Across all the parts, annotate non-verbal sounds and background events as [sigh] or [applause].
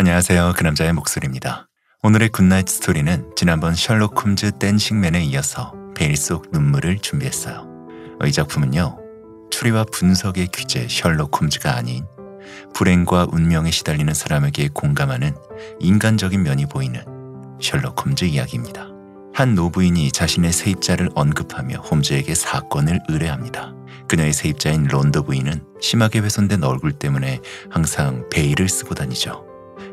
안녕하세요. 그 남자의 목소리입니다. 오늘의 굿나잇 스토리는 지난번 셜록 홈즈 댄싱맨에 이어서 베일 속 눈물을 준비했어요. 이 작품은요. 추리와 분석의 규제 셜록 홈즈가 아닌 불행과 운명에 시달리는 사람에게 공감하는 인간적인 면이 보이는 셜록 홈즈 이야기입니다. 한 노부인이 자신의 세입자를 언급하며 홈즈에게 사건을 의뢰합니다. 그녀의 세입자인 론더 부인은 심하게 훼손된 얼굴 때문에 항상 베일을 쓰고 다니죠.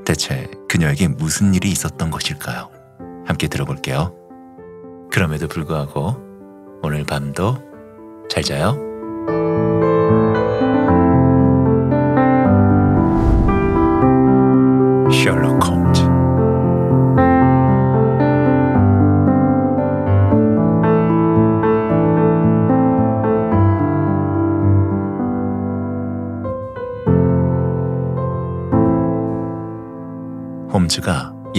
대체 그녀에게 무슨 일이 있었던 것일까요? 함께 들어볼게요. 그럼에도 불구하고 오늘 밤도 잘 자요. 셜록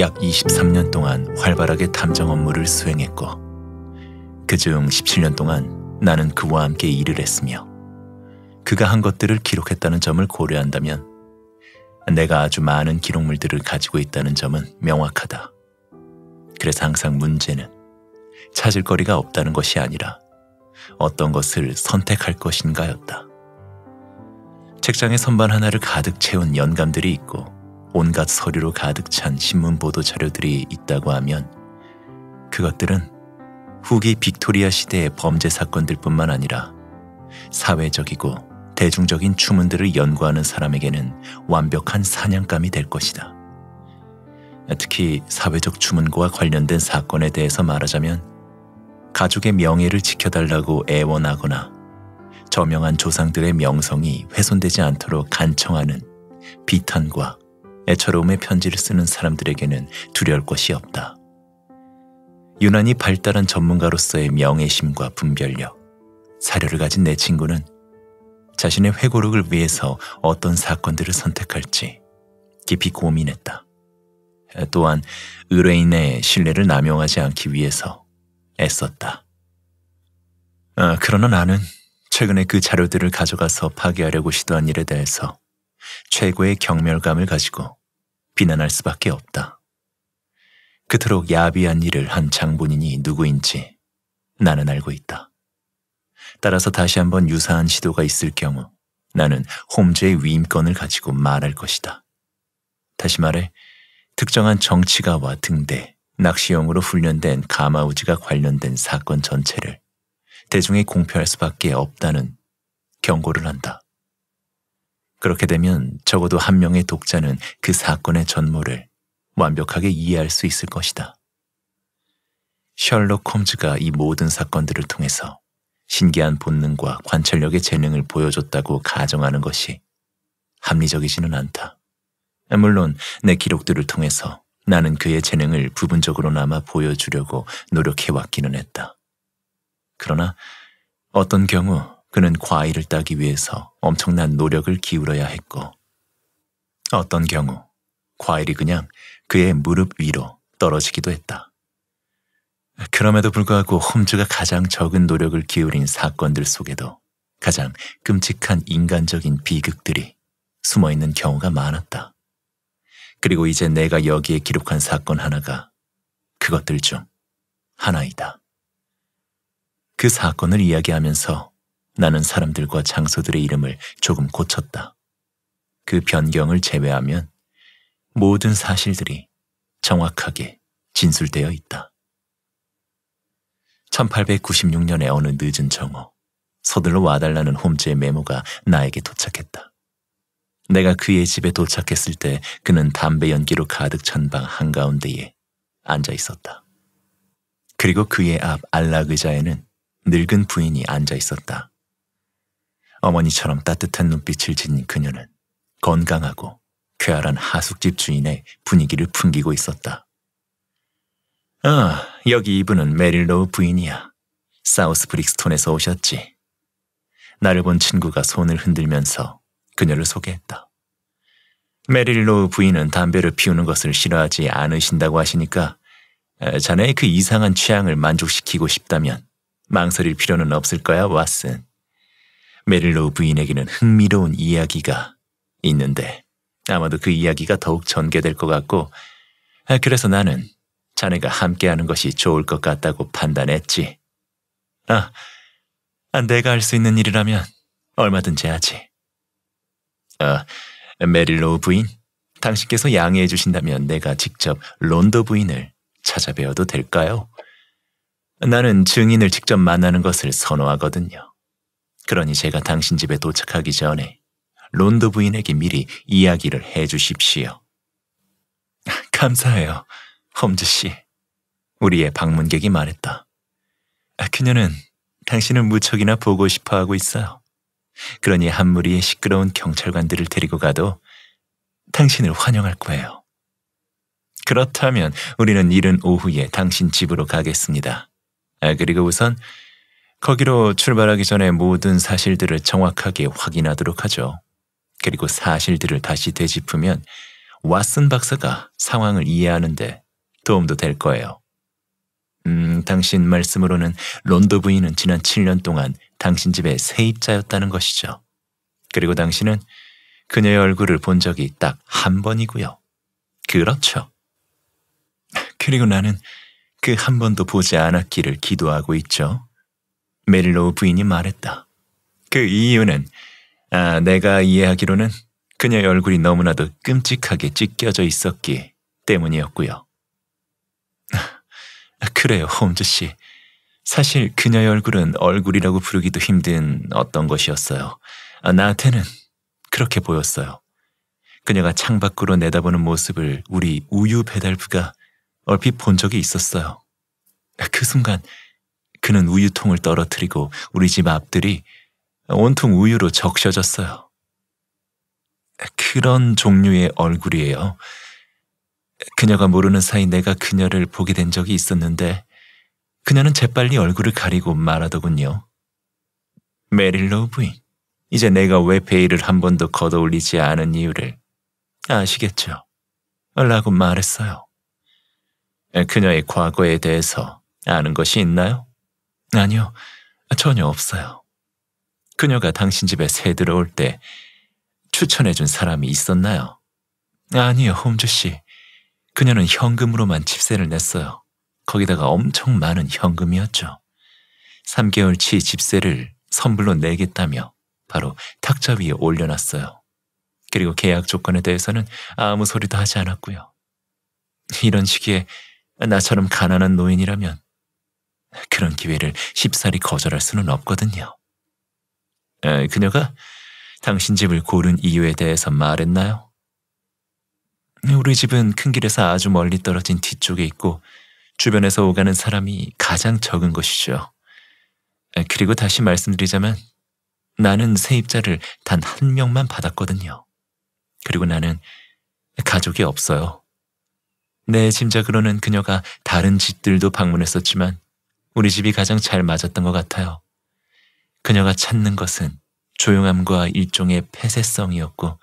약 23년 동안 활발하게 탐정 업무를 수행했고 그 중 17년 동안 나는 그와 함께 일을 했으며 그가 한 것들을 기록했다는 점을 고려한다면 내가 아주 많은 기록물들을 가지고 있다는 점은 명확하다. 그래서 항상 문제는 찾을 거리가 없다는 것이 아니라 어떤 것을 선택할 것인가였다. 책장에 선반 하나를 가득 채운 연감들이 있고 온갖 서류로 가득 찬 신문 보도 자료들이 있다고 하면 그것들은 후기 빅토리아 시대의 범죄 사건들뿐만 아니라 사회적이고 대중적인 추문들을 연구하는 사람에게는 완벽한 사냥감이 될 것이다. 특히 사회적 추문과 관련된 사건에 대해서 말하자면 가족의 명예를 지켜달라고 애원하거나 저명한 조상들의 명성이 훼손되지 않도록 간청하는 비탄과 애처로움의 편지를 쓰는 사람들에게는 두려울 것이 없다. 유난히 발달한 전문가로서의 명예심과 분별력, 사료를 가진 내 친구는 자신의 회고록을 위해서 어떤 사건들을 선택할지 깊이 고민했다. 또한 의뢰인의 신뢰를 남용하지 않기 위해서 애썼다. 아, 그러나 나는 최근에 그 자료들을 가져가서 파괴하려고 시도한 일에 대해서 최고의 경멸감을 가지고 비난할 수밖에 없다. 그토록 야비한 일을 한 장본인이 누구인지 나는 알고 있다. 따라서 다시 한번 유사한 시도가 있을 경우 나는 홈즈의 위임권을 가지고 말할 것이다. 다시 말해 특정한 정치가와 등대, 낚시용으로 훈련된 가마우지가 관련된 사건 전체를 대중에 공표할 수밖에 없다는 경고를 한다. 그렇게 되면 적어도 한 명의 독자는 그 사건의 전모를 완벽하게 이해할 수 있을 것이다. 셜록 홈즈가 이 모든 사건들을 통해서 신기한 본능과 관찰력의 재능을 보여줬다고 가정하는 것이 합리적이지는 않다. 물론 내 기록들을 통해서 나는 그의 재능을 부분적으로나마 보여주려고 노력해왔기는 했다. 그러나 어떤 경우 그는 과일을 따기 위해서 엄청난 노력을 기울여야 했고 어떤 경우 과일이 그냥 그의 무릎 위로 떨어지기도 했다. 그럼에도 불구하고 홈즈가 가장 적은 노력을 기울인 사건들 속에도 가장 끔찍한 인간적인 비극들이 숨어 있는 경우가 많았다. 그리고 이제 내가 여기에 기록한 사건 하나가 그것들 중 하나이다. 그 사건을 이야기하면서 나는 사람들과 장소들의 이름을 조금 고쳤다. 그 변경을 제외하면 모든 사실들이 정확하게 진술되어 있다. 1 8 9 6년에 어느 늦은 정오, 서둘러 와달라는 홈즈의 메모가 나에게 도착했다. 내가 그의 집에 도착했을 때 그는 담배 연기로 가득 찬 방 한가운데에 앉아 있었다. 그리고 그의 앞 안락 의자에는 늙은 부인이 앉아 있었다. 어머니처럼 따뜻한 눈빛을 지닌 그녀는 건강하고 쾌활한 하숙집 주인의 분위기를 풍기고 있었다. 아, 여기 이분은 메릴로우 부인이야. 사우스 브릭스톤에서 오셨지. 나를 본 친구가 손을 흔들면서 그녀를 소개했다. 메릴로우 부인은 담배를 피우는 것을 싫어하지 않으신다고 하시니까 자네의 그 이상한 취향을 만족시키고 싶다면 망설일 필요는 없을 거야, 왓슨. 메릴로우 부인에게는 흥미로운 이야기가 있는데 아마도 그 이야기가 더욱 전개될 것 같고 아, 그래서 나는 자네가 함께하는 것이 좋을 것 같다고 판단했지. 아, 아 내가 할 수 있는 일이라면 얼마든지 하지. 아, 메릴로우 부인, 당신께서 양해해 주신다면 내가 직접 론더 부인을 찾아뵈어도 될까요? 나는 증인을 직접 만나는 것을 선호하거든요. 그러니 제가 당신 집에 도착하기 전에 론드 부인에게 미리 이야기를 해주십시오. [laughs] 감사해요, 홈즈 씨. 우리의 방문객이 말했다. 아, 그녀는 당신을 무척이나 보고 싶어 하고 있어요. 그러니 한 무리의 시끄러운 경찰관들을 데리고 가도 당신을 환영할 거예요. 그렇다면 우리는 이른 오후에 당신 집으로 가겠습니다. 아, 그리고 우선 거기로 출발하기 전에 모든 사실들을 정확하게 확인하도록 하죠. 그리고 사실들을 다시 되짚으면 왓슨 박사가 상황을 이해하는데 도움도 될 거예요. 음, 당신 말씀으로는 론도 부인은 지난 7년 동안 당신 집의 세입자였다는 것이죠. 그리고 당신은 그녀의 얼굴을 본 적이 딱 한 번이고요. 그렇죠. 그리고 나는 그 한 번도 보지 않았기를 기도하고 있죠. 메릴로우 부인이 말했다. 그 이유는 아, 내가 이해하기로는 그녀의 얼굴이 너무나도 끔찍하게 찢겨져 있었기 때문이었고요. [laughs] 그래요, 홈즈 씨. 사실 그녀의 얼굴은 얼굴이라고 부르기도 힘든 어떤 것이었어요. 아, 나한테는 그렇게 보였어요. 그녀가 창밖으로 내다보는 모습을 우리 우유 배달부가 얼핏 본 적이 있었어요. 그 순간 그는 우유통을 떨어뜨리고 우리 집 앞들이 온통 우유로 적셔졌어요. 그런 종류의 얼굴이에요. 그녀가 모르는 사이 내가 그녀를 보게 된 적이 있었는데 그녀는 재빨리 얼굴을 가리고 말하더군요. 메릴로 브인 이제 내가 왜 베일을 한 번도 걷어올리지 않은 이유를 아시겠죠? 라고 말했어요. 그녀의 과거에 대해서 아는 것이 있나요? 아니요, 전혀 없어요. 그녀가 당신 집에 새 들어올 때 추천해준 사람이 있었나요? 아니요, 홈즈 씨. 그녀는 현금으로만 집세를 냈어요. 거기다가 엄청 많은 현금이었죠. 3개월치 집세를 선불로 내겠다며 바로 탁자 위에 올려놨어요. 그리고 계약 조건에 대해서는 아무 소리도 하지 않았고요. 이런 시기에 나처럼 가난한 노인이라면 그런 기회를 쉽사리 거절할 수는 없거든요. 에, 그녀가 당신 집을 고른 이유에 대해서 말했나요? 우리 집은 큰 길에서 아주 멀리 떨어진 뒤쪽에 있고 주변에서 오가는 사람이 가장 적은 곳이죠 그리고 다시 말씀드리자면 나는 세입자를 단 한 명만 받았거든요. 그리고 나는 가족이 없어요. 내 짐작으로는 그녀가 다른 집들도 방문했었지만 우리 집이 가장 잘 맞았던 것 같아요. 그녀가 찾는 것은 조용함과 일종의 폐쇄성이었고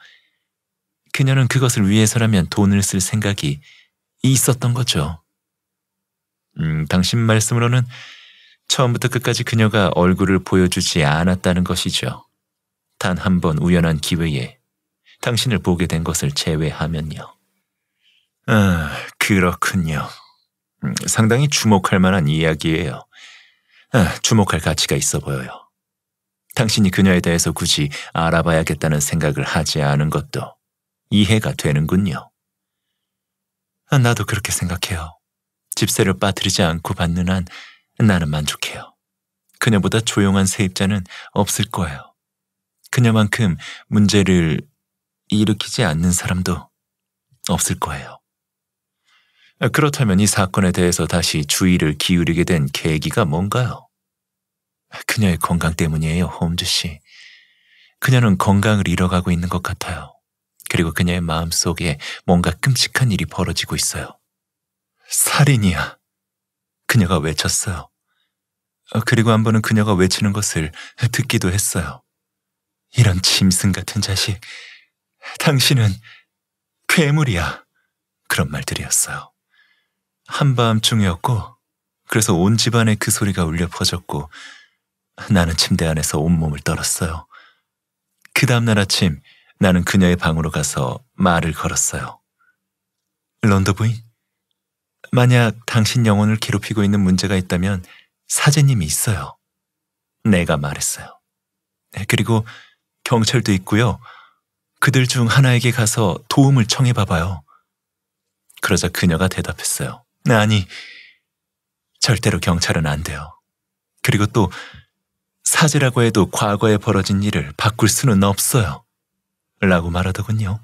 그녀는 그것을 위해서라면 돈을 쓸 생각이 있었던 거죠. 음, 당신 말씀으로는 처음부터 끝까지 그녀가 얼굴을 보여주지 않았다는 것이죠. 단 한 번 우연한 기회에 당신을 보게 된 것을 제외하면요. 아, 그렇군요. 음, 상당히 주목할 만한 이야기예요. 아, 주목할 가치가 있어 보여요. 당신이 그녀에 대해서 굳이 알아봐야겠다는 생각을 하지 않은 것도 이해가 되는군요. 아, 나도 그렇게 생각해요. 집세를 빠뜨리지 않고 받는 한 나는 만족해요. 그녀보다 조용한 세입자는 없을 거예요. 그녀만큼 문제를 일으키지 않는 사람도 없을 거예요. 아, 그렇다면 이 사건에 대해서 다시 주의를 기울이게 된 계기가 뭔가요? 그녀의 건강 때문이에요, 홈즈 씨. 그녀는 건강을 잃어가고 있는 것 같아요. 그리고 그녀의 마음 속에 뭔가 끔찍한 일이 벌어지고 있어요. 살인이야. 그녀가 외쳤어요. 어, 그리고 한 번은 그녀가 외치는 것을 듣기도 했어요. 이런 짐승 같은 자식. 당신은 괴물이야. 그런 말들이었어요. 한밤중이었고, 그래서 온 집안에 그 소리가 울려 퍼졌고, 나는 침대 안에서 온몸을 떨었어요. 그 다음날 아침 나는 그녀의 방으로 가서 말을 걸었어요. 런더 부인, 만약 당신 영혼을 괴롭히고 있는 문제가 있다면 사제님이 있어요. 내가 말했어요. 네, 그리고 경찰도 있고요. 그들 중 하나에게 가서 도움을 청해봐봐요. 그러자 그녀가 대답했어요. 아니, 절대로 경찰은 안 돼요. 그리고 또 사죄라고 해도 과거에 벌어진 일을 바꿀 수는 없어요. 라고 말하더군요.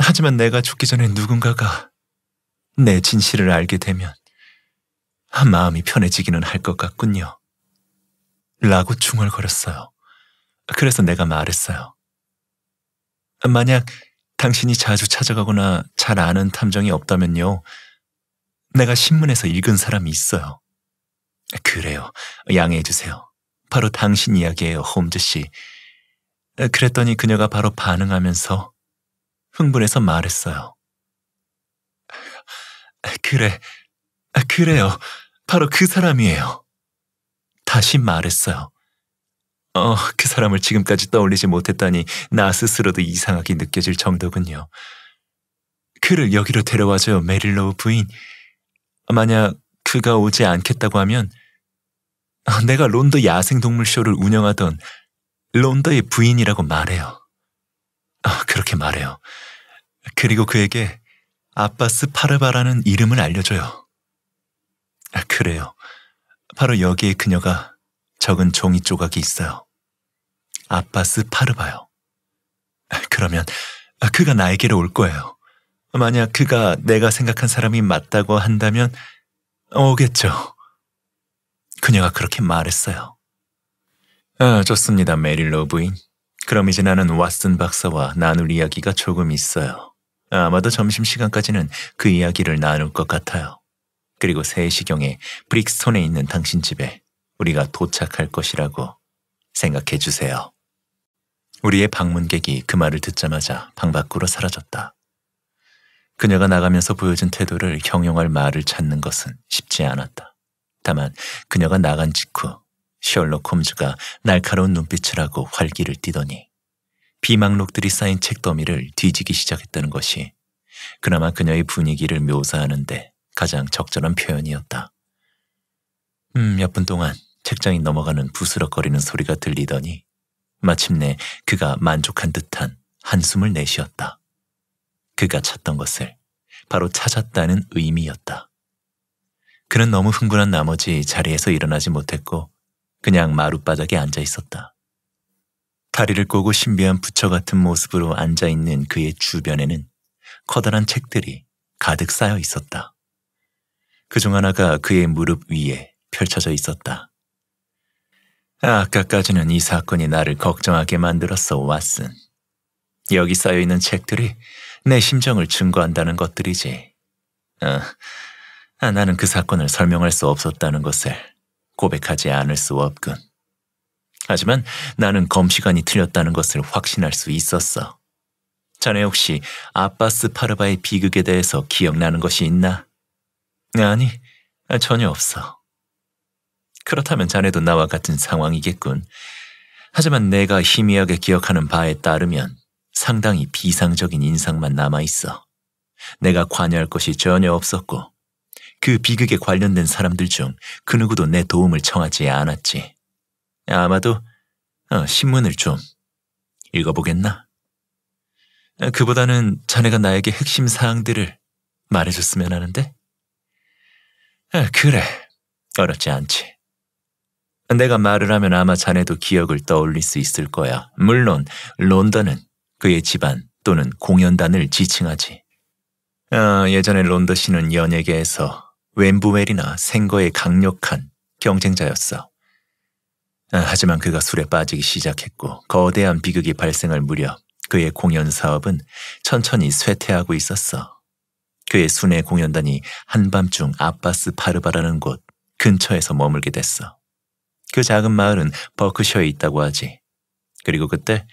하지만 내가 죽기 전에 누군가가 내 진실을 알게 되면 마음이 편해지기는 할 것 같군요. 라고 중얼거렸어요. 그래서 내가 말했어요. 만약 당신이 자주 찾아가거나 잘 아는 탐정이 없다면요. 내가 신문에서 읽은 사람이 있어요. 그래요. 양해해 주세요. 바로 당신 이야기예요, 홈즈 씨. 그랬더니 그녀가 바로 반응하면서 흥분해서 말했어요. 그래, 그래요. 바로 그 사람이에요. 다시 말했어요. 어, 그 사람을 지금까지 떠올리지 못했다니 나 스스로도 이상하게 느껴질 정도군요. 그를 여기로 데려와줘요, 메릴로우 부인. 만약 그가 오지 않겠다고 하면 어, 내가 론더 야생동물 쇼를 운영하던 론더의 부인이라고 말해요. 어, 그렇게 말해요. 그리고 그에게 아빠스 파르바라는 이름을 알려줘요. 아, 그래요. 바로 여기에 그녀가 적은 종이 조각이 있어요. 아빠스 파르바요. 아, 그러면 아, 그가 나에게로 올 거예요. 만약 그가 내가 생각한 사람이 맞다고 한다면 오겠죠. 그녀가 그렇게 말했어요. 아, 좋습니다, 메릴로 부인. 그럼 이제 나는 왓슨 박사와 나눌 이야기가 조금 있어요. 아마도 점심시간까지는 그 이야기를 나눌 것 같아요. 그리고 3시경에 브릭스톤에 있는 당신 집에 우리가 도착할 것이라고 생각해 주세요. 우리의 방문객이 그 말을 듣자마자 방 밖으로 사라졌다. 그녀가 나가면서 보여준 태도를 경용할 말을 찾는 것은 쉽지 않았다. 다만 그녀가 나간 직후 셜록 홈즈가 날카로운 눈빛을 하고 활기를 띠더니 비망록들이 쌓인 책 더미를 뒤지기 시작했다는 것이 그나마 그녀의 분위기를 묘사하는데 가장 적절한 표현이었다. 음, 몇 분 동안 책장이 넘어가는 부스럭거리는 소리가 들리더니 마침내 그가 만족한 듯한 한숨을 내쉬었다. 그가 찾던 것을 바로 찾았다는 의미였다. 그는 너무 흥분한 나머지 자리에서 일어나지 못했고 그냥 마룻바닥에 앉아 있었다. 다리를 꼬고 신비한 부처 같은 모습으로 앉아 있는 그의 주변에는 커다란 책들이 가득 쌓여 있었다. 그 중 하나가 그의 무릎 위에 펼쳐져 있었다. 아, 아까까지는 이 사건이 나를 걱정하게 만들었어, 왓슨. 여기 쌓여있는 책들이 내 심정을 증거한다는 것들이지. 어, 아, 나는 그 사건을 설명할 수 없었다는 것을 고백하지 않을 수 없군. 하지만 나는 검시관이 틀렸다는 것을 확신할 수 있었어. 자네 혹시 아빠스 파르바의 비극에 대해서 기억나는 것이 있나? 아니, 전혀 없어. 그렇다면 자네도 나와 같은 상황이겠군. 하지만 내가 희미하게 기억하는 바에 따르면 상당히 비상적인 인상만 남아있어. 내가 관여할 것이 전혀 없었고 그 비극에 관련된 사람들 중 그 누구도 내 도움을 청하지 않았지. 아마도 어, 신문을 좀 읽어보겠나? 아, 그보다는 자네가 나에게 핵심 사항들을 말해줬으면 하는데? 아, 그래, 어렵지 않지. 내가 말을 하면 아마 자네도 기억을 떠올릴 수 있을 거야. 물론 론던은 그의 집안 또는 공연단을 지칭하지. 아, 예전에 론더 씨는 연예계에서 웬부웰이나 생거의 강력한 경쟁자였어. 아, 하지만 그가 술에 빠지기 시작했고 거대한 비극이 발생할 무렵 그의 공연 사업은 천천히 쇠퇴하고 있었어. 그의 순회 공연단이 한밤중 아빠스 파르바라는 곳 근처에서 머물게 됐어. 그 작은 마을은 버크셔에 있다고 하지. 그리고 그때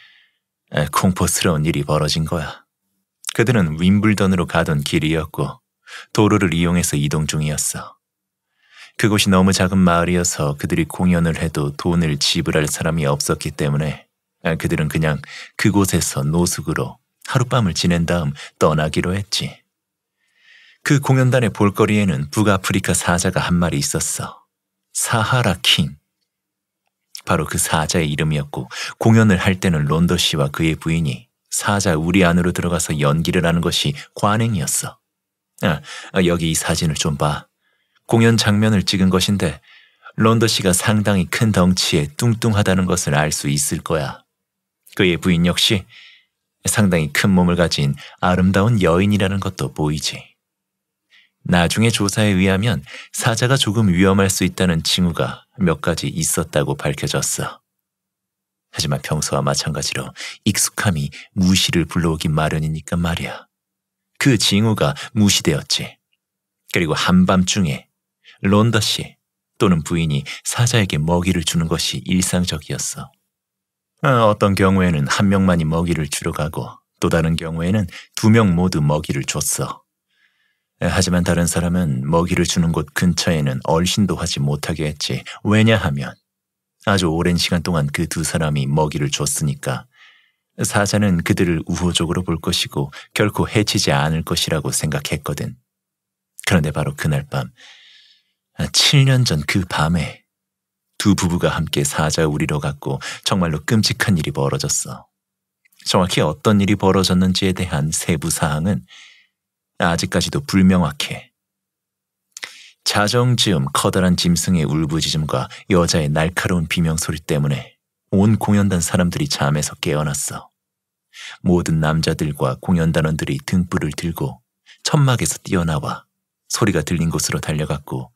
아, 공포스러운 일이 벌어진 거야. 그들은 윈블던으로 가던 길이었고 도로를 이용해서 이동 중이었어. 그곳이 너무 작은 마을이어서 그들이 공연을 해도 돈을 지불할 사람이 없었기 때문에 그들은 그냥 그곳에서 노숙으로 하룻밤을 지낸 다음 떠나기로 했지. 그 공연단의 볼거리에는 북아프리카 사자가 한 마리 있었어. 사하라 킹. 바로 그 사자의 이름이었고 공연을 할 때는 론더 씨와 그의 부인이 사자 우리 안으로 들어가서 연기를 하는 것이 관행이었어. 아, 아, 여기 이 사진을 좀 봐. 공연 장면을 찍은 것인데 런더 씨가 상당히 큰 덩치에 뚱뚱하다는 것을 알 수 있을 거야. 그의 부인 역시 상당히 큰 몸을 가진 아름다운 여인이라는 것도 보이지. 나중에 조사에 의하면 사자가 조금 위험할 수 있다는 징후가 몇 가지 있었다고 밝혀졌어. 하지만 평소와 마찬가지로 익숙함이 무시를 불러오기 마련이니까 말이야. 그 징후가 무시되었지. 그리고 한밤중에 론더 씨 또는 부인이 사자에게 먹이를 주는 것이 일상적이었어. 어, 어떤 경우에는 한 명만이 먹이를 주러 가고 또 다른 경우에는 두 명 모두 먹이를 줬어. 하지만 다른 사람은 먹이를 주는 곳 근처에는 얼씬도 하지 못하게 했지. 왜냐하면 아주 오랜 시간 동안 그 두 사람이 먹이를 줬으니까 사자는 그들을 우호적으로 볼 것이고 결코 해치지 않을 것이라고 생각했거든. 그런데 바로 그날 밤, 7년 아, 전그 밤에 두 부부가 함께 사자 우리로 갔고 정말로 끔찍한 일이 벌어졌어. 정확히 어떤 일이 벌어졌는지에 대한 세부 사항은 아직까지도 불명확해. 자정쯤 커다란 짐승의 울부짖음과 여자의 날카로운 비명소리 때문에 온 공연단 사람들이 잠에서 깨어났어. 모든 남자들과 공연단원들이 등불을 들고 천막에서 뛰어나와 소리가 들린 곳으로 달려갔고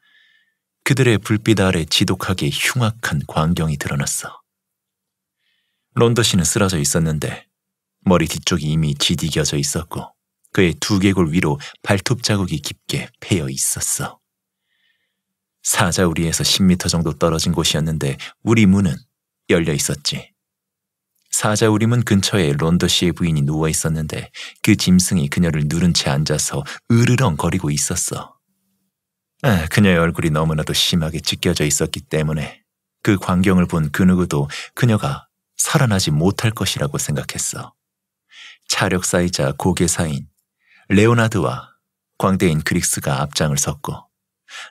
그들의 불빛 아래 지독하게 흉악한 광경이 드러났어. 런더 시는 쓰러져 있었는데 머리 뒤쪽이 이미 지디겨져 있었고 그의 두개골 위로 발톱 자국이 깊게 패여 있었어. 사자우리에서 10미터 정도 떨어진 곳이었는데 우리 문은 열려 있었지. 사자우림은 근처에 론더 씨의 부인이 누워 있었는데 그 짐승이 그녀를 누른 채 앉아서 으르렁거리고 있었어. 아, 그녀의 얼굴이 너무나도 심하게 찢겨져 있었기 때문에 그 광경을 본 그 누구도 그녀가 살아나지 못할 것이라고 생각했어. 차력사이자 고개사인 레오나드와 광대인 그릭스가 앞장을 섰고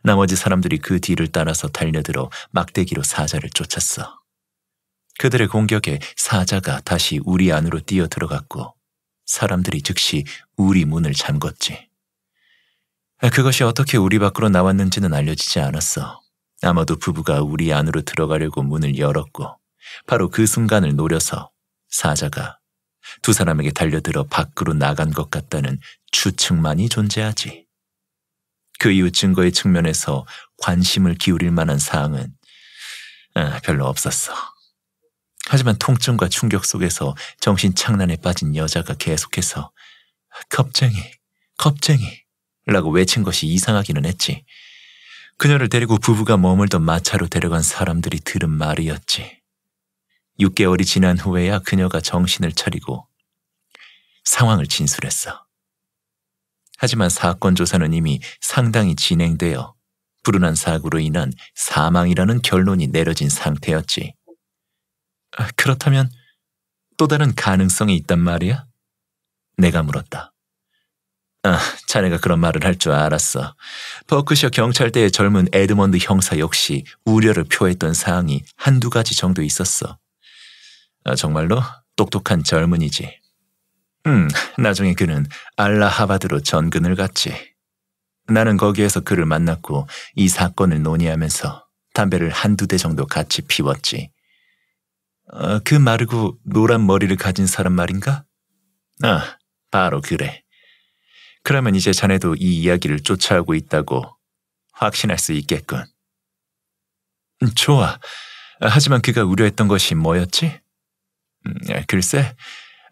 나머지 사람들이 그 뒤를 따라서 달려들어 막대기로 사자를 쫓았어. 그들의 공격에 사자가 다시 우리 안으로 뛰어 들어갔고 사람들이 즉시 우리 문을 잠궜지. 그것이 어떻게 우리 밖으로 나왔는지는 알려지지 않았어. 아마도 부부가 우리 안으로 들어가려고 문을 열었고 바로 그 순간을 노려서 사자가 두 사람에게 달려들어 밖으로 나간 것 같다는 추측만이 존재하지. 그 이후 증거의 측면에서 관심을 기울일 만한 사항은 아, 별로 없었어. 하지만 통증과 충격 속에서 정신 착란에 빠진 여자가 계속해서 겁쟁이, 겁쟁이 라고 외친 것이 이상하기는 했지. 그녀를 데리고 부부가 머물던 마차로 데려간 사람들이 들은 말이었지. 6개월이 지난 후에야 그녀가 정신을 차리고 상황을 진술했어. 하지만 사건 조사는 이미 상당히 진행되어 불운한 사고로 인한 사망이라는 결론이 내려진 상태였지. 아, 그렇다면 또 다른 가능성이 있단 말이야? 내가 물었다. 아, 자네가 그런 말을 할 줄 알았어. 버크셔 경찰대의 젊은 에드먼드 형사 역시 우려를 표했던 사항이 한두 가지 정도 있었어. 아, 정말로 똑똑한 젊은이지. 음, 나중에 그는 알라하바드로 전근을 갔지. 나는 거기에서 그를 만났고 이 사건을 논의하면서 담배를 한두 대 정도 같이 피웠지. 어, 그 마르고 노란 머리를 가진 사람 말인가? 아, 바로 그래. 그러면 이제 자네도 이 이야기를 쫓아오고 있다고 확신할 수 있겠군. 음, 좋아. 하지만 그가 우려했던 것이 뭐였지? 음, 글쎄,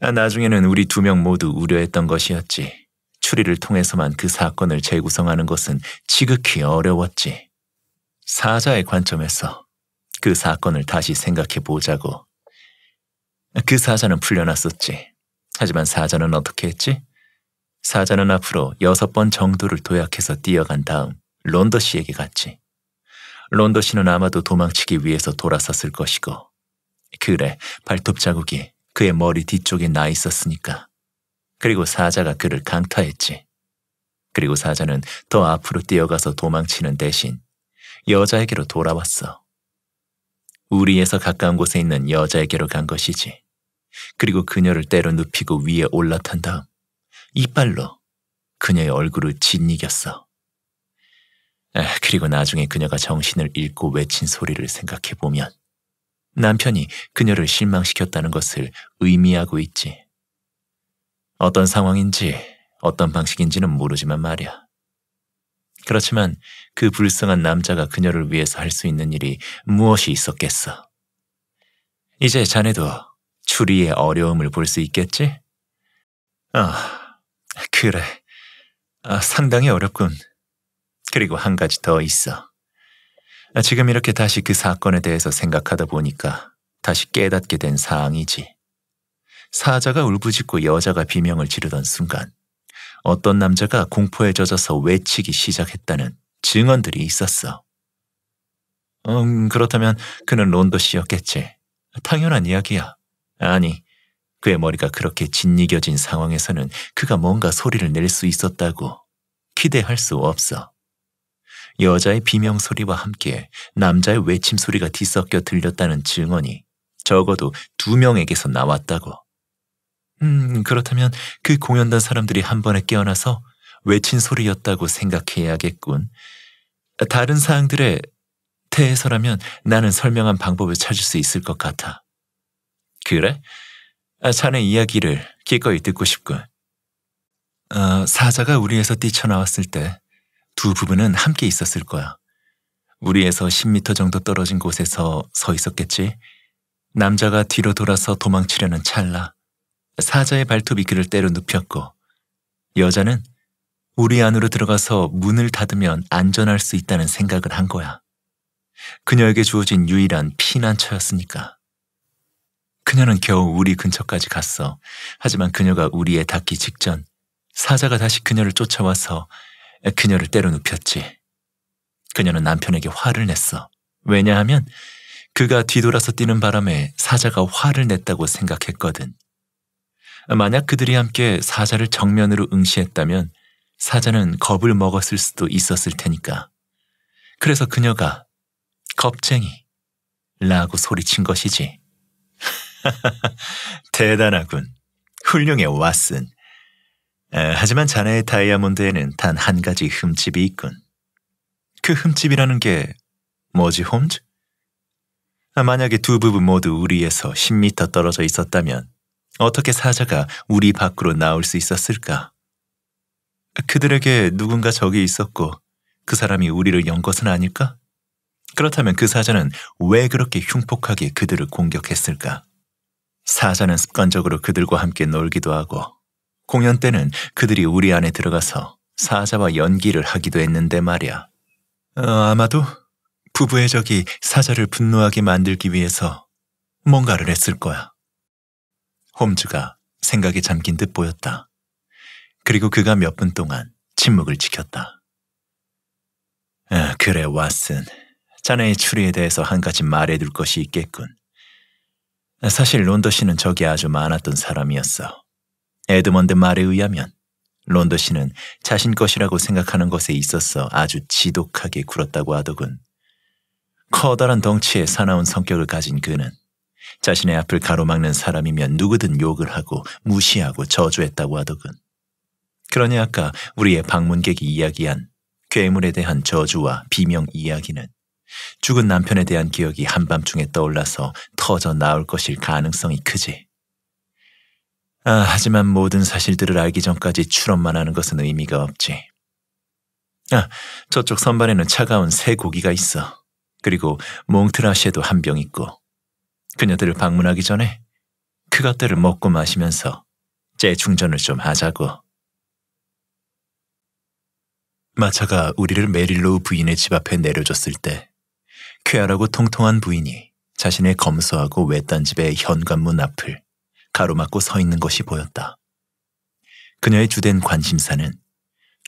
나중에는 우리 두 명 모두 우려했던 것이었지. 추리를 통해서만 그 사건을 재구성하는 것은 지극히 어려웠지. 사자의 관점에서 그 사건을 다시 생각해 보자고. 그 사자는 풀려났었지. 하지만 사자는 어떻게 했지? 사자는 앞으로 여섯 번 정도를 도약해서 뛰어간 다음 론더 씨에게 갔지. 론더 씨는 아마도 도망치기 위해서 돌아섰을 것이고. 그래, 발톱 자국이 그의 머리 뒤쪽에 나 있었으니까. 그리고 사자가 그를 강타했지. 그리고 사자는 더 앞으로 뛰어가서 도망치는 대신 여자에게로 돌아왔어. 우리에서 가까운 곳에 있는 여자에게로 간 것이지. 그리고 그녀를 때로 눕히고 위에 올라탄 다음 이빨로 그녀의 얼굴을 짓이겼어. 아, 그리고 나중에 그녀가 정신을 잃고 외친 소리를 생각해보면 남편이 그녀를 실망시켰다는 것을 의미하고 있지. 어떤 상황인지 어떤 방식인지는 모르지만 말이야. 그렇지만 그 불쌍한 남자가 그녀를 위해서 할 수 있는 일이 무엇이 있었겠어. 이제 자네도 추리의 어려움을 볼 수 있겠지? 아, 그래. 아, 상당히 어렵군. 그리고 한 가지 더 있어. 아, 지금 이렇게 다시 그 사건에 대해서 생각하다 보니까 다시 깨닫게 된 사항이지. 사자가 울부짖고 여자가 비명을 지르던 순간 어떤 남자가 공포에 젖어서 외치기 시작했다는 증언들이 있었어. 음, 그렇다면 그는 론도 씨였겠지. 당연한 이야기야. 아니, 그의 머리가 그렇게 짓이겨진 상황에서는 그가 뭔가 소리를 낼 수 있었다고 기대할 수 없어. 여자의 비명 소리와 함께 남자의 외침 소리가 뒤섞여 들렸다는 증언이 적어도 두 명에게서 나왔다고. 음, 그렇다면 그 공연단 사람들이 한 번에 깨어나서 외친 소리였다고 생각해야겠군. 다른 사항들에대해서라면 나는 설명한 방법을 찾을 수 있을 것 같아. 그래? 아, 자네 이야기를 기꺼이 듣고 싶군. 어, 사자가 우리에서 뛰쳐나왔을 때 두 부부는 함께 있었을 거야. 우리에서 10미터 정도 떨어진 곳에서 서 있었겠지. 남자가 뒤로 돌아서 도망치려는 찰나 사자의 발톱 이끼를 때려 눕혔고 여자는 우리 안으로 들어가서 문을 닫으면 안전할 수 있다는 생각을 한 거야. 그녀에게 주어진 유일한 피난처였으니까. 그녀는 겨우 우리 근처까지 갔어. 하지만 그녀가 우리에 닿기 직전 사자가 다시 그녀를 쫓아와서 그녀를 때려 눕혔지. 그녀는 남편에게 화를 냈어. 왜냐하면 그가 뒤돌아서 뛰는 바람에 사자가 화를 냈다고 생각했거든. 만약 그들이 함께 사자를 정면으로 응시했다면 사자는 겁을 먹었을 수도 있었을 테니까. 그래서 그녀가 겁쟁이 라고 소리친 것이지. [laughs] 대단하군. 훌륭해, 왓슨. 아, 하지만 자네의 다이아몬드에는 단 한 가지 흠집이 있군. 그 흠집이라는 게 뭐지, 홈즈? 아, 만약에 두 부부 모두 우리에서 10미터 떨어져 있었다면 어떻게 사자가 우리 밖으로 나올 수 있었을까? 그들에게 누군가 적이 있었고 그 사람이 우리를 연 것은 아닐까? 그렇다면 그 사자는 왜 그렇게 흉폭하게 그들을 공격했을까? 사자는 습관적으로 그들과 함께 놀기도 하고 공연 때는 그들이 우리 안에 들어가서 사자와 연기를 하기도 했는데 말이야. 어, 아마도 부부의 적이 사자를 분노하게 만들기 위해서 뭔가를 했을 거야. 홈즈가 생각에 잠긴 듯 보였다. 그리고 그가 몇 분 동안 침묵을 지켰다. 아, 그래, 왓슨. 자네의 추리에 대해서 한 가지 말해둘 것이 있겠군. 사실 론더 씨는 적이 아주 많았던 사람이었어. 에드먼드 말에 의하면 론더 씨는 자신 것이라고 생각하는 것에 있어서 아주 지독하게 굴었다고 하더군. 커다란 덩치에 사나운 성격을 가진 그는 자신의 앞을 가로막는 사람이면 누구든 욕을 하고 무시하고 저주했다고 하더군. 그러니 아까 우리의 방문객이 이야기한 괴물에 대한 저주와 비명 이야기는 죽은 남편에 대한 기억이 한밤중에 떠올라서 터져 나올 것일 가능성이 크지. 아, 하지만 모든 사실들을 알기 전까지 출론만 하는 것은 의미가 없지. 아, 저쪽 선반에는 차가운 새 고기가 있어. 그리고 몽트라시에도 한 병 있고. 그녀들을 방문하기 전에 그것들을 먹고 마시면서 재충전을 좀 하자고. 마차가 우리를 메릴로우 부인의 집 앞에 내려줬을 때 쾌활하고 통통한 부인이 자신의 검소하고 외딴 집의 현관문 앞을 가로막고 서 있는 것이 보였다. 그녀의 주된 관심사는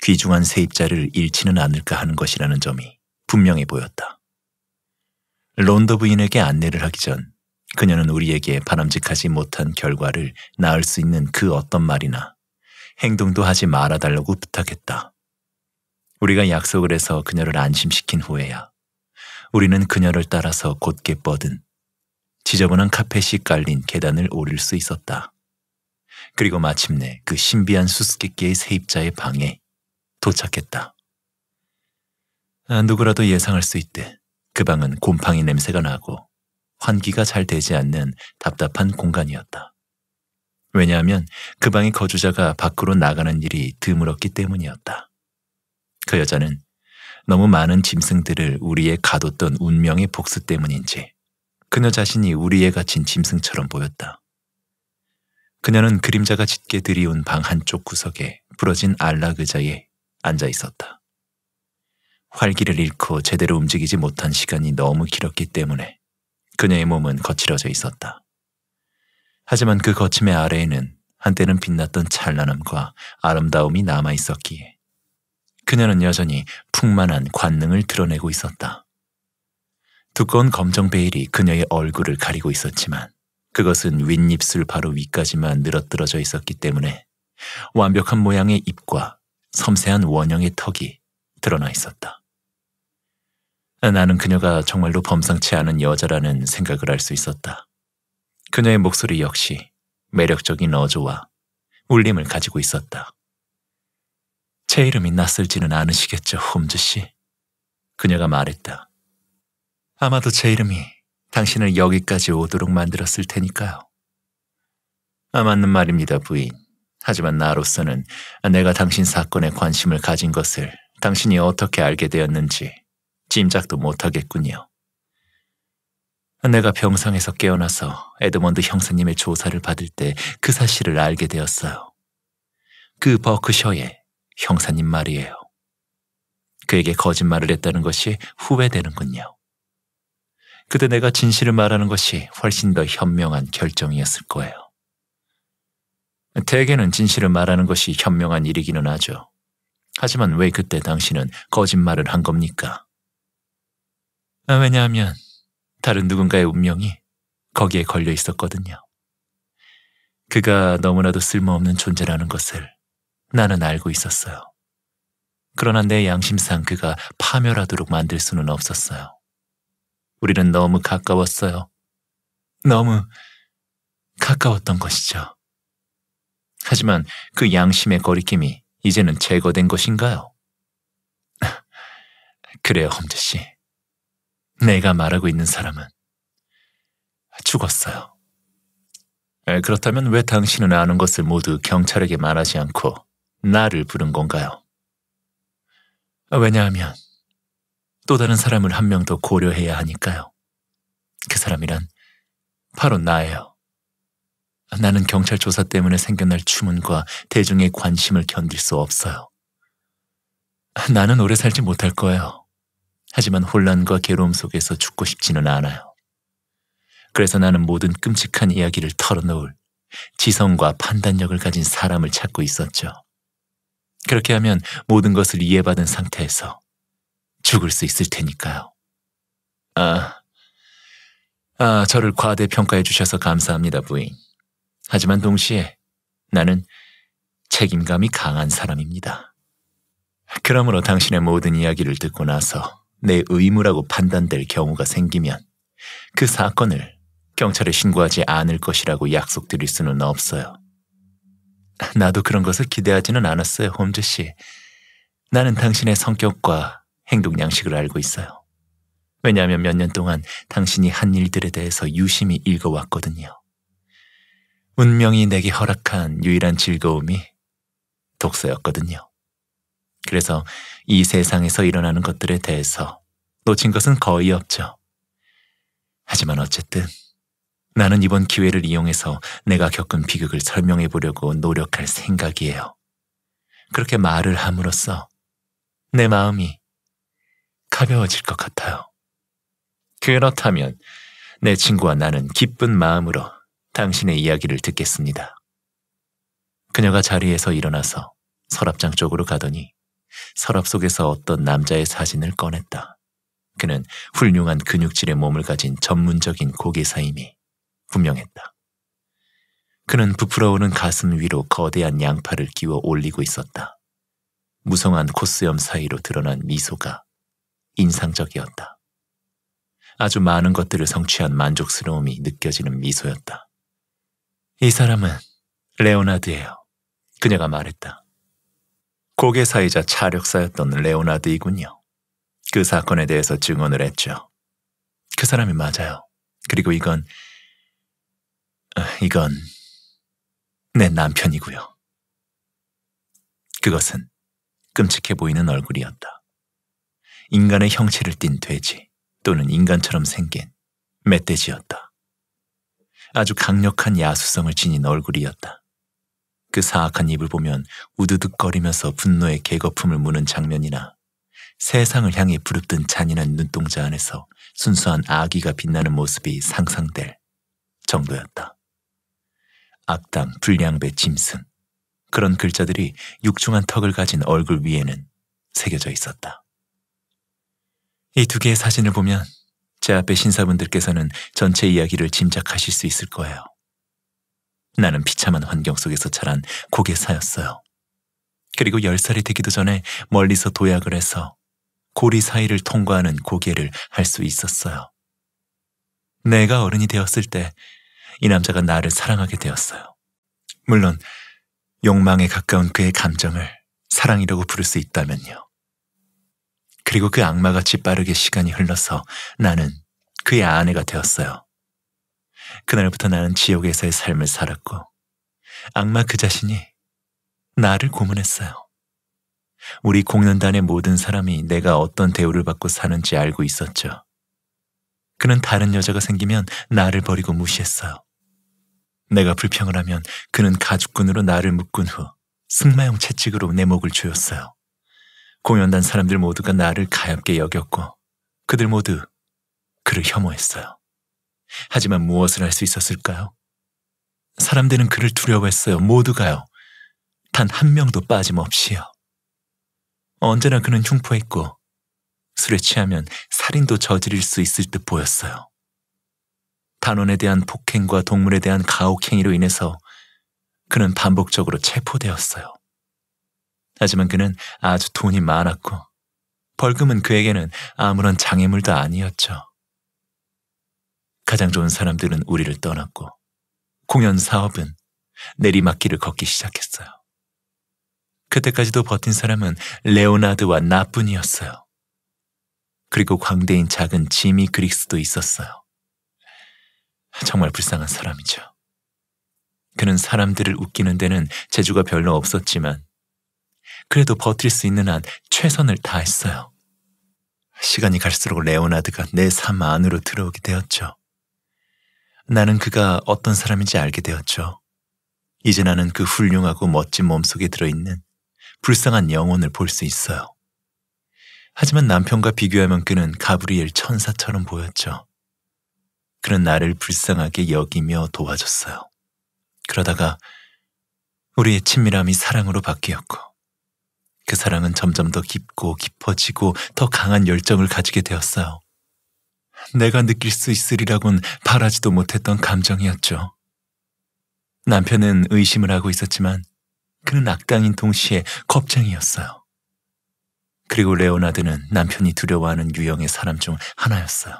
귀중한 세입자를 잃지는 않을까 하는 것이라는 점이 분명해 보였다. 론더 부인에게 안내를 하기 전 그녀는 우리에게 바람직하지 못한 결과를 낳을 수 있는 그 어떤 말이나 행동도 하지 말아달라고 부탁했다. 우리가 약속을 해서 그녀를 안심시킨 후에야 우리는 그녀를 따라서 곧게 뻗은 지저분한 카펫이 깔린 계단을 오를 수 있었다. 그리고 마침내 그 신비한 수수께끼의 세입자의 방에 도착했다. 아, 누구라도 예상할 수 있듯 그 방은 곰팡이 냄새가 나고 환기가 잘 되지 않는 답답한 공간이었다. 왜냐하면 그 방의 거주자가 밖으로 나가는 일이 드물었기 때문이었다. 그 여자는 너무 많은 짐승들을 우리의 가뒀던 운명의 복수 때문인지 그녀 자신이 우리의 갇힌 짐승처럼 보였다. 그녀는 그림자가 짙게 들이운 방 한쪽 구석에 부러진 안락 의자에 앉아 있었다. 활기를 잃고 제대로 움직이지 못한 시간이 너무 길었기 때문에 그녀의 몸은 거칠어져 있었다. 하지만 그 거침의 아래에는 한때는 빛났던 찬란함과 아름다움이 남아 있었기에 그녀는 여전히 풍만한 관능을 드러내고 있었다. 두꺼운 검정 베일이 그녀의 얼굴을 가리고 있었지만 그것은 윗입술 바로 위까지만 늘어뜨려져 있었기 때문에 완벽한 모양의 입과 섬세한 원형의 턱이 드러나 있었다. 나는 그녀가 정말로 범상치 않은 여자라는 생각을 할 수 있었다. 그녀의 목소리 역시 매력적인 어조와 울림을 가지고 있었다. 제 이름이 낯설지는 않으시겠죠, 홈즈 씨? 그녀가 말했다. 아마도 제 이름이 당신을 여기까지 오도록 만들었을 테니까요. 아, 맞는 말입니다, 부인. 하지만 나로서는 내가 당신 사건에 관심을 가진 것을 당신이 어떻게 알게 되었는지 짐작도 못하겠군요. 내가 병상에서 깨어나서 에드먼드 형사님의 조사를 받을 때 그 사실을 알게 되었어요. 그 버크셔의 형사님 말이에요. 그에게 거짓말을 했다는 것이 후회되는군요. 그때 내가 진실을 말하는 것이 훨씬 더 현명한 결정이었을 거예요. 대개는 진실을 말하는 것이 현명한 일이기는 하죠. 하지만 왜 그때 당신은 거짓말을 한 겁니까? 아, 왜냐하면 다른 누군가의 운명이 거기에 걸려 있었거든요. 그가 너무나도 쓸모없는 존재라는 것을 나는 알고 있었어요. 그러나 내 양심상 그가 파멸하도록 만들 수는 없었어요. 우리는 너무 가까웠어요. 너무 가까웠던 것이죠. 하지만 그 양심의 거리낌이 이제는 제거된 것인가요? [laughs] 그래요, 험즈 씨. 내가 말하고 있는 사람은 죽었어요. 그렇다면 왜 당신은 아는 것을 모두 경찰에게 말하지 않고 나를 부른 건가요? 아, 왜냐하면 또 다른 사람을 한 명 더 고려해야 하니까요. 그 사람이란 바로 나예요. 나는 경찰 조사 때문에 생겨날 추문과 대중의 관심을 견딜 수 없어요. 나는 오래 살지 못할 거예요. 하지만 혼란과 괴로움 속에서 죽고 싶지는 않아요. 그래서 나는 모든 끔찍한 이야기를 털어놓을 지성과 판단력을 가진 사람을 찾고 있었죠. 그렇게 하면 모든 것을 이해받은 상태에서 죽을 수 있을 테니까요. 아, 아, 저를 과대평가해 주셔서 감사합니다, 부인. 하지만 동시에 나는 책임감이 강한 사람입니다. 그러므로 당신의 모든 이야기를 듣고 나서 내 의무라고 판단될 경우가 생기면 그 사건을 경찰에 신고하지 않을 것이라고 약속드릴 수는 없어요. 나도 그런 것을 기대하지는 않았어요, 홈즈 씨. 나는 당신의 성격과 행동 양식을 알고 있어요. 왜냐하면 몇 년 동안 당신이 한 일들에 대해서 유심히 읽어왔거든요. 운명이 내게 허락한 유일한 즐거움이 독서였거든요. 그래서 이 세상에서 일어나는 것들에 대해서 놓친 것은 거의 없죠. 하지만 어쨌든 나는 이번 기회를 이용해서 내가 겪은 비극을 설명해 보려고 노력할 생각이에요. 그렇게 말을 함으로써 내 마음이 가벼워질 것 같아요. 그렇다면 내 친구와 나는 기쁜 마음으로 당신의 이야기를 듣겠습니다. 그녀가 자리에서 일어나서 서랍장 쪽으로 가더니 서랍 속에서 어떤 남자의 사진을 꺼냈다. 그는 훌륭한 근육질의 몸을 가진 전문적인 고개사임이 분명했다. 그는 부풀어오는 가슴 위로 거대한 양팔을 끼워 올리고 있었다. 무성한 콧수염 사이로 드러난 미소가 인상적이었다. 아주 많은 것들을 성취한 만족스러움이 느껴지는 미소였다. 이 사람은 레오나드예요. 그녀가 말했다. 고개사이자 차력사였던 레오나드이군요. 그 사건에 대해서 증언을 했죠. 그 사람이 맞아요. 그리고 이건, 어, 이건 내 남편이고요. 그것은 끔찍해 보이는 얼굴이었다. 인간의 형체를 띤 돼지 또는 인간처럼 생긴 멧돼지였다. 아주 강력한 야수성을 지닌 얼굴이었다. 그 사악한 입을 보면 우두둑거리면서 분노의 개거품을 무는 장면이나 세상을 향해 부릅뜬 잔인한 눈동자 안에서 순수한 아기가 빛나는 모습이 상상될 정도였다. 악당, 불량배, 짐승 그런 글자들이 육중한 턱을 가진 얼굴 위에는 새겨져 있었다. 이 두 개의 사진을 보면 제 앞에 신사분들께서는 전체 이야기를 짐작하실 수 있을 거예요. 나는 비참한 환경 속에서 자란 고개사였어요. 그리고 열살이 되기도 전에 멀리서 도약을 해서 고리 사이를 통과하는 고개를 할 수 있었어요. 내가 어른이 되었을 때 이 남자가 나를 사랑하게 되었어요. 물론 욕망에 가까운 그의 감정을 사랑이라고 부를 수 있다면요. 그리고 그 악마같이 빠르게 시간이 흘러서 나는 그의 아내가 되었어요. 그날부터 나는 지옥에서의 삶을 살았고 악마 그 자신이 나를 고문했어요. 우리 공연단의 모든 사람이 내가 어떤 대우를 받고 사는지 알고 있었죠. 그는 다른 여자가 생기면 나를 버리고 무시했어요. 내가 불평을 하면 그는 가죽끈으로 나를 묶은 후 승마용 채찍으로 내 목을 조였어요. 공연단 사람들 모두가 나를 가엾게 여겼고 그들 모두 그를 혐오했어요. 하지만 무엇을 할 수 있었을까요? 사람들은 그를 두려워했어요. 모두가요. 단 한 명도 빠짐없이요. 언제나 그는 흉포했고 술에 취하면 살인도 저지를 수 있을 듯 보였어요. 단원에 대한 폭행과 동물에 대한 가혹행위로 인해서 그는 반복적으로 체포되었어요. 하지만 그는 아주 돈이 많았고 벌금은 그에게는 아무런 장애물도 아니었죠. 가장 좋은 사람들은 우리를 떠났고 공연 사업은 내리막길을 걷기 시작했어요. 그때까지도 버틴 사람은 레오나드와 나뿐이었어요. 그리고 광대인 작은 지미 그릭스도 있었어요. 정말 불쌍한 사람이죠. 그는 사람들을 웃기는 데는 재주가 별로 없었지만 그래도 버틸 수 있는 한 최선을 다했어요. 시간이 갈수록 레오나드가 내 삶 안으로 들어오게 되었죠. 나는 그가 어떤 사람인지 알게 되었죠. 이제 나는 그 훌륭하고 멋진 몸속에 들어있는 불쌍한 영혼을 볼 수 있어요. 하지만 남편과 비교하면 그는 가브리엘 천사처럼 보였죠. 그는 나를 불쌍하게 여기며 도와줬어요. 그러다가 우리의 친밀함이 사랑으로 바뀌었고 그 사랑은 점점 더 깊고 깊어지고 더 강한 열정을 가지게 되었어요. 내가 느낄 수 있으리라곤 바라지도 못했던 감정이었죠. 남편은 의심을 하고 있었지만 그는 악당인 동시에 겁쟁이였어요. 그리고 레오나드는 남편이 두려워하는 유형의 사람 중 하나였어요.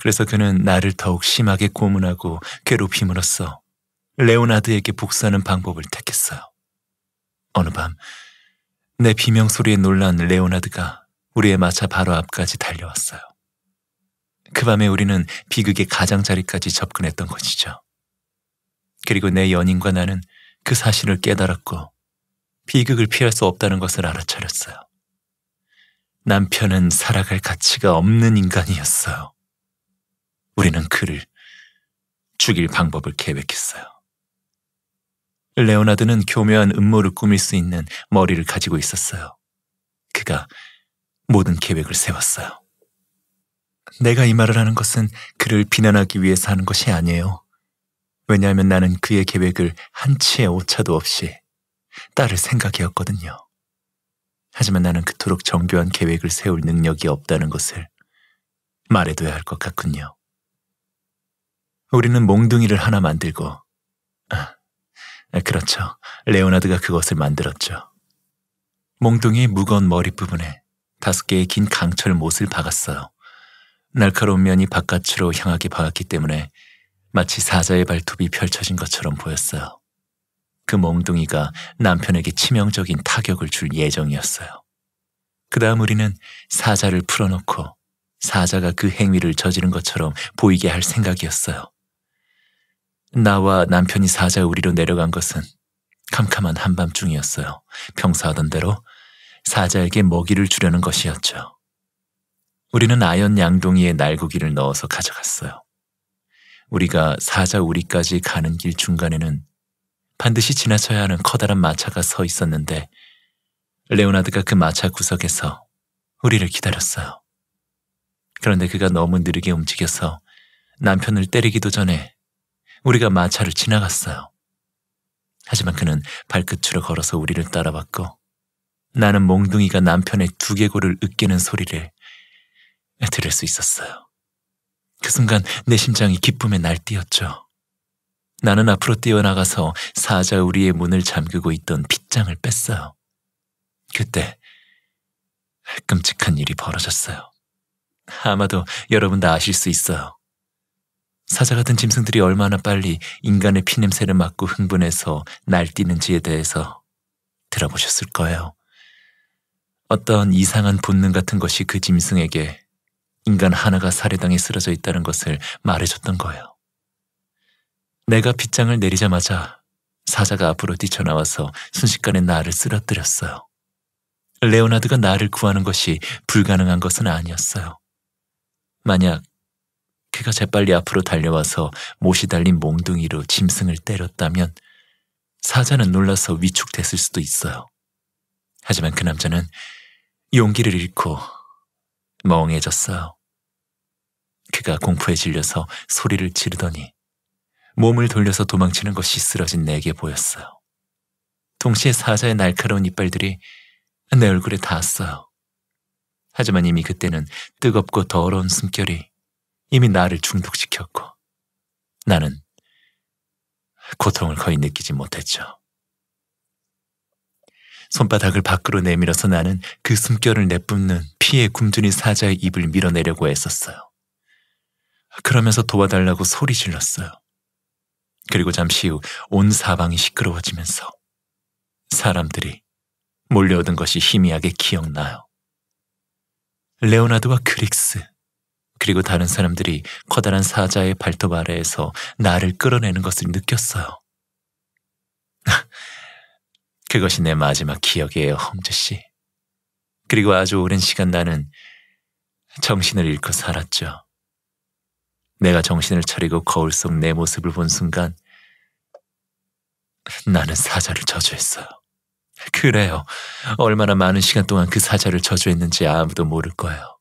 그래서 그는 나를 더욱 심하게 고문하고 괴롭힘으로써 레오나드에게 복수하는 방법을 택했어요. 어느 밤, 내 비명 소리에 놀란 레오나드가 우리의 마차 바로 앞까지 달려왔어요. 그 밤에 우리는 비극의 가장자리까지 접근했던 것이죠. 그리고 내 연인과 나는 그 사실을 깨달았고 비극을 피할 수 없다는 것을 알아차렸어요. 남편은 살아갈 가치가 없는 인간이었어요. 우리는 그를 죽일 방법을 계획했어요. 레오나드는 교묘한 음모를 꾸밀 수 있는 머리를 가지고 있었어요. 그가 모든 계획을 세웠어요. 내가 이 말을 하는 것은 그를 비난하기 위해서 하는 것이 아니에요. 왜냐하면 나는 그의 계획을 한치의 오차도 없이 따를 생각이었거든요. 하지만 나는 그토록 정교한 계획을 세울 능력이 없다는 것을 말해둬야 할 것 같군요. 우리는 몽둥이를 하나 만들고, 아, 그렇죠. 레오나드가 그것을 만들었죠. 몽둥이의 무거운 머리 부분에 다섯 개의 긴 강철 못을 박았어요. 날카로운 면이 바깥으로 향하게 박았기 때문에 마치 사자의 발톱이 펼쳐진 것처럼 보였어요. 그 몽둥이가 남편에게 치명적인 타격을 줄 예정이었어요. 그 다음 우리는 사자를 풀어놓고 사자가 그 행위를 저지른 것처럼 보이게 할 생각이었어요. 나와 남편이 사자 우리로 내려간 것은 캄캄한 한밤중이었어요. 평소하던 대로 사자에게 먹이를 주려는 것이었죠. 우리는 아연 양동이에 날고기를 넣어서 가져갔어요. 우리가 사자 우리까지 가는 길 중간에는 반드시 지나쳐야 하는 커다란 마차가 서 있었는데 레오나드가 그 마차 구석에서 우리를 기다렸어요. 그런데 그가 너무 느리게 움직여서 남편을 때리기도 전에 우리가 마차를 지나갔어요. 하지만 그는 발끝으로 걸어서 우리를 따라왔고 나는 몽둥이가 남편의 두개골을 으깨는 소리를 들을 수 있었어요. 그 순간 내 심장이 기쁨에 날뛰었죠. 나는 앞으로 뛰어나가서 사자우리의 문을 잠그고 있던 빗장을 뺐어요. 그때 끔찍한 일이 벌어졌어요. 아마도 여러분도 아실 수 있어요. 사자 같은 짐승들이 얼마나 빨리 인간의 피냄새를 맡고 흥분해서 날뛰는지에 대해서 들어보셨을 거예요. 어떤 이상한 본능 같은 것이 그 짐승에게 인간 하나가 살해당해 쓰러져 있다는 것을 말해줬던 거예요. 내가 빗장을 내리자마자 사자가 앞으로 뛰쳐나와서 순식간에 나를 쓰러뜨렸어요. 레오나드가 나를 구하는 것이 불가능한 것은 아니었어요. 만약 그가 재빨리 앞으로 달려와서 못이 달린 몽둥이로 짐승을 때렸다면 사자는 놀라서 위축됐을 수도 있어요. 하지만 그 남자는 용기를 잃고 멍해졌어요. 그가 공포에 질려서 소리를 지르더니 몸을 돌려서 도망치는 것이 쓰러진 내게 보였어요. 동시에 사자의 날카로운 이빨들이 내 얼굴에 닿았어요. 하지만 이미 그때는 뜨겁고 더러운 숨결이 이미 나를 중독시켰고 나는 고통을 거의 느끼지 못했죠. 손바닥을 밖으로 내밀어서 나는 그 숨결을 내뿜는 피에 굶주린 사자의 입을 밀어내려고 애썼어요. 그러면서 도와달라고 소리 질렀어요. 그리고 잠시 후 온 사방이 시끄러워지면서 사람들이 몰려오던 것이 희미하게 기억나요. 레오나드와 크릭스, 그리고 다른 사람들이 커다란 사자의 발톱 아래에서 나를 끌어내는 것을 느꼈어요. 그것이 내 마지막 기억이에요, 험즈 씨. 그리고 아주 오랜 시간 나는 정신을 잃고 살았죠. 내가 정신을 차리고 거울 속 내 모습을 본 순간 나는 사자를 저주했어요. 그래요. 얼마나 많은 시간 동안 그 사자를 저주했는지 아무도 모를 거예요.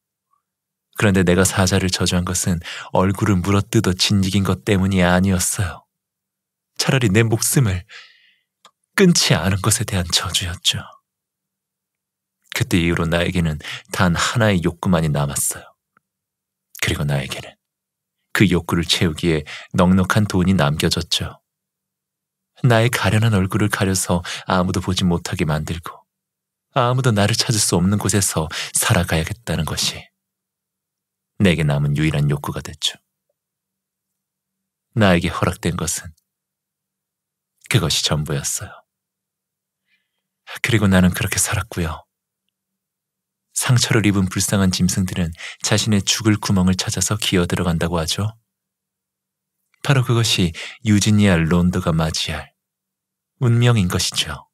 그런데 내가 사자를 저주한 것은 얼굴을 물어뜯어 진이긴것 때문이 아니었어요. 차라리 내 목숨을 끊지 않은 것에 대한 저주였죠. 그때 이후로 나에게는 단 하나의 욕구만이 남았어요. 그리고 나에게는 그 욕구를 채우기에 넉넉한 돈이 남겨졌죠. 나의 가련한 얼굴을 가려서 아무도 보지 못하게 만들고 아무도 나를 찾을 수 없는 곳에서 살아가야겠다는 것이 내게 남은 유일한 욕구가 됐죠. 나에게 허락된 것은 그것이 전부였어요. 아, 그리고 나는 그렇게 살았고요. 상처를 입은 불쌍한 짐승들은 자신의 죽을 구멍을 찾아서 기어 들어간다고 하죠. 바로 그것이 유진이아론드가 맞이할 운명인 것이죠.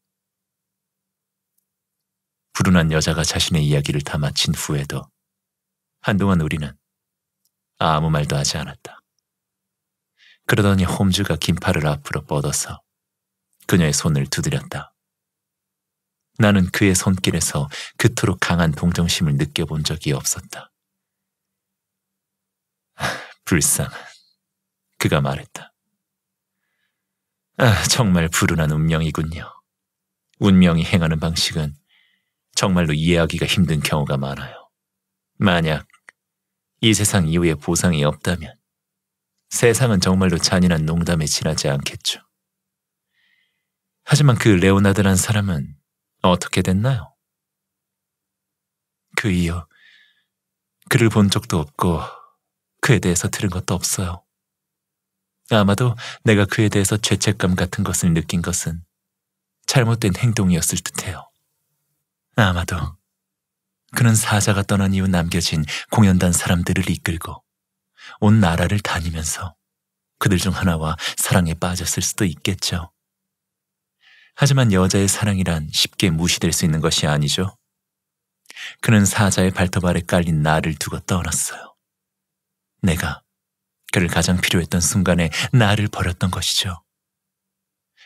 불운한 여자가 자신의 이야기를 다 마친 후에도 한동안 우리는 아무 말도 하지 않았다. 그러더니 홈즈가 긴 팔을 앞으로 뻗어서 그녀의 손을 두드렸다. 나는 그의 손길에서 그토록 강한 동정심을 느껴본 적이 없었다. 아, 불쌍한. 그가 말했다. 아, 정말 불운한 운명이군요. 운명이 행하는 방식은 정말로 이해하기가 힘든 경우가 많아요. 만약 이 세상 이후에 보상이 없다면 세상은 정말로 잔인한 농담에 지나지 않겠죠. 하지만 그 레오나드란 사람은 어떻게 됐나요? 그 이후 그를 본 적도 없고 그에 대해서 들은 것도 없어요. 아마도 내가 그에 대해서 죄책감 같은 것을 느낀 것은 잘못된 행동이었을 듯해요. 아마도 그는 사자가 떠난 이후 남겨진 공연단 사람들을 이끌고 온 나라를 다니면서 그들 중 하나와 사랑에 빠졌을 수도 있겠죠. 하지만 여자의 사랑이란 쉽게 무시될 수 있는 것이 아니죠. 그는 사자의 발톱 아래 깔린 나를 두고 떠났어요. 내가 그를 가장 필요했던 순간에 나를 버렸던 것이죠.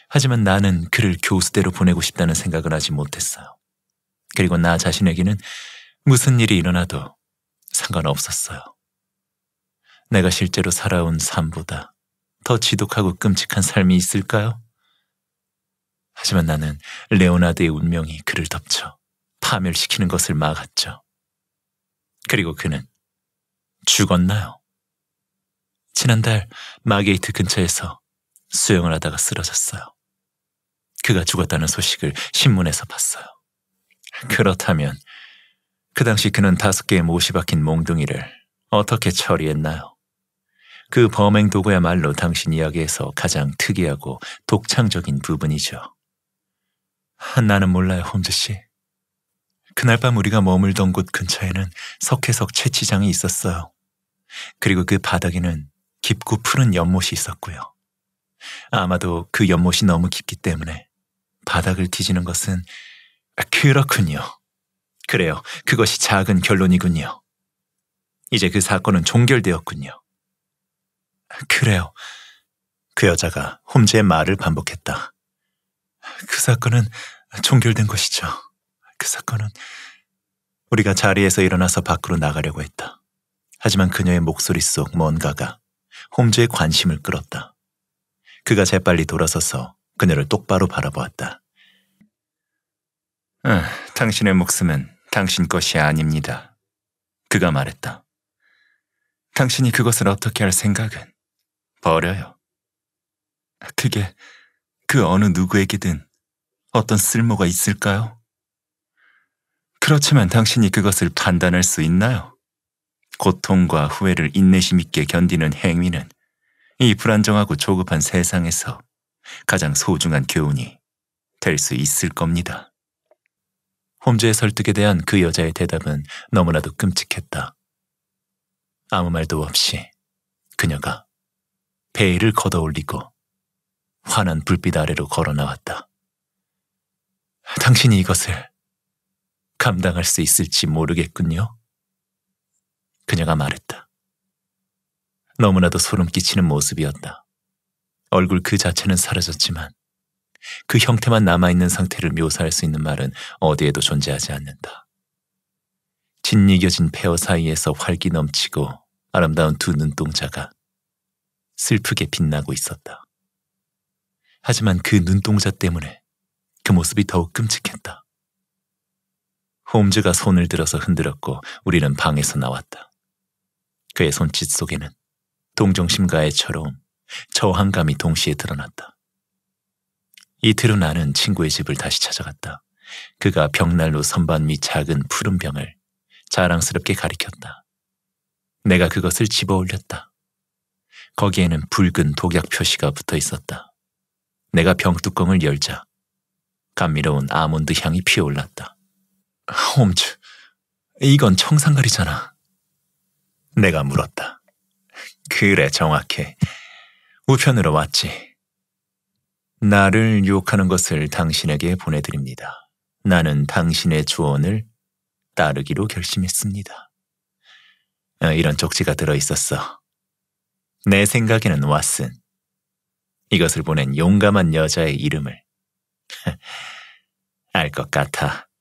하지만 나는 그를 교수대로 보내고 싶다는 생각을 하지 못했어요. 그리고 나 자신에게는 무슨 일이 일어나도 상관없었어요. 내가 실제로 살아온 삶보다 더 지독하고 끔찍한 삶이 있을까요? 하지만 나는 레오나드의 운명이 그를 덮쳐 파멸시키는 것을 막았죠. 그리고 그는 죽었나요? 지난달 마게이트 근처에서 수영을 하다가 쓰러졌어요. 그가 죽었다는 소식을 신문에서 봤어요. 그렇다면 그 당시 그는 다섯 개의 못이 박힌 몽둥이를 어떻게 처리했나요? 그 범행 도구야말로 당신 이야기에서 가장 특이하고 독창적인 부분이죠. 아, 나는 몰라요, 홈즈씨. 그날 밤 우리가 머물던 곳 근처에는 석회석 채취장이 있었어요. 그리고 그 바닥에는 깊고 푸른 연못이 있었고요. 아마도 그 연못이 너무 깊기 때문에 바닥을 뒤지는 것은 그렇군요. 그래요. 그것이 작은 결론이군요. 이제 그 사건은 종결되었군요. 그래요. 그 여자가 홈즈의 말을 반복했다. 그 사건은 종결된 것이죠. 그 사건은 우리가 자리에서 일어나서 밖으로 나가려고 했다. 하지만 그녀의 목소리 속 뭔가가 홈즈의 관심을 끌었다. 그가 재빨리 돌아서서 그녀를 똑바로 바라보았다. 아, 당신의 목숨은 당신 것이 아닙니다. 그가 말했다. 당신이 그것을 어떻게 할 생각은 버려요. 그게 그 어느 누구에게든 어떤 쓸모가 있을까요? 그렇지만 당신이 그것을 판단할 수 있나요? 고통과 후회를 인내심 있게 견디는 행위는 이 불안정하고 조급한 세상에서 가장 소중한 교훈이 될 수 있을 겁니다. 홈즈의 설득에 대한 그 여자의 대답은 너무나도 끔찍했다. 아무 말도 없이 그녀가 베일을 걷어올리고 환한 불빛 아래로 걸어 나왔다. 당신이 이것을 감당할 수 있을지 모르겠군요. 그녀가 말했다. 너무나도 소름 끼치는 모습이었다. 얼굴 그 자체는 사라졌지만 그 형태만 남아있는 상태를 묘사할 수 있는 말은 어디에도 존재하지 않는다. 짓이겨진 페어 사이에서 활기 넘치고 아름다운 두 눈동자가 슬프게 빛나고 있었다. 하지만 그 눈동자 때문에 그 모습이 더욱 끔찍했다. 홈즈가 손을 들어서 흔들었고 우리는 방에서 나왔다. 그의 손짓 속에는 동정심과 의처럼 저항감이 동시에 드러났다. 이틀 후 나는 친구의 집을 다시 찾아갔다. 그가 벽난로 선반 및 작은 푸른 병을 자랑스럽게 가리켰다. 내가 그것을 집어 올렸다. 거기에는 붉은 독약 표시가 붙어 있었다. 내가 병뚜껑을 열자 감미로운 아몬드 향이 피어올랐다. 홈즈, 이건 청산가리잖아. 내가 물었다. 그래, 정확해. 우편으로 왔지. 나를 유혹하는 것을 당신에게 보내드립니다. 나는 당신의 조언을 따르기로 결심했습니다. 어, 이런 쪽지가 들어있었어. 내 생각에는 왓슨, 이것을 보낸 용감한 여자의 이름을 [laughs] 알 것 같아.